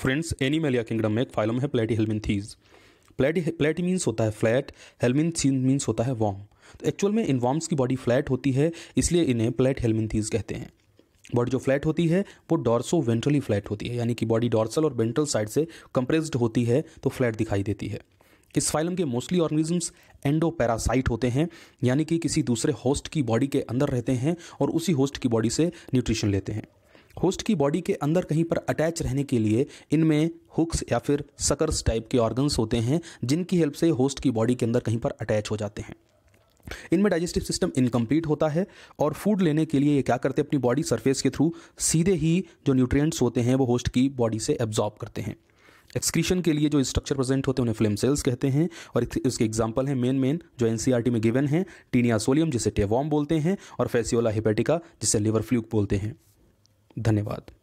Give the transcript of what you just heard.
friends animalia kingdom में एक phylum है प्लेटी हेलमिनथीज प्लेटी प्लेटी मीन्स होता है फ्लैट हेलमिन मीन्स होता है वॉम तो एक्चुअल में इन वॉम्स की बॉडी फ्लैट होती है इसलिए इन्हें प्लेट हेलमिनथीज कहते हैं बॉडी जो फ्लैट होती है वो डॉर्सो वेंट्रली फ्लैट होती है यानी कि बॉडी डॉर्सल और वेंट्रल साइड से कंप्रेस्ड होती है तो फ्लैट दिखाई देती है इस फाइलम के मोस्टली ऑर्गेनिजम्स एंडोपैरासाइट होते हैं यानी कि किसी दूसरे होस्ट की बॉडी के अंदर रहते हैं और उसी होस्ट की बॉडी से न्यूट्रिशन लेते हैं होस्ट की बॉडी के अंदर कहीं पर अटैच रहने के लिए इनमें हुक्स या फिर सकर्स टाइप के ऑर्गन्स होते हैं जिनकी हेल्प से होस्ट की बॉडी के अंदर कहीं पर अटैच हो जाते हैं इनमें डाइजेस्टिव सिस्टम इनकम्प्लीट होता है और फूड लेने के लिए ये क्या करते हैं अपनी बॉडी सरफेस के थ्रू सीधे ही जो न्यूट्रिएंट्स होते हैं वो होस्ट की बॉडी से एब्जॉर्ब करते हैं एक्सक्रीशन के लिए जो स्ट्रक्चर प्रेजेंट होते हैं उन्हें फ्लेम सेल्स कहते हैं और इसके एग्जाम्पल हैं मेन मेन जो एन में गिवन है टीनिया सोलियम जिसे टेवॉम बोलते हैं और फेसियोला हिपेटिका जिसे लिवर फ्लूक बोलते हैं धन्यवाद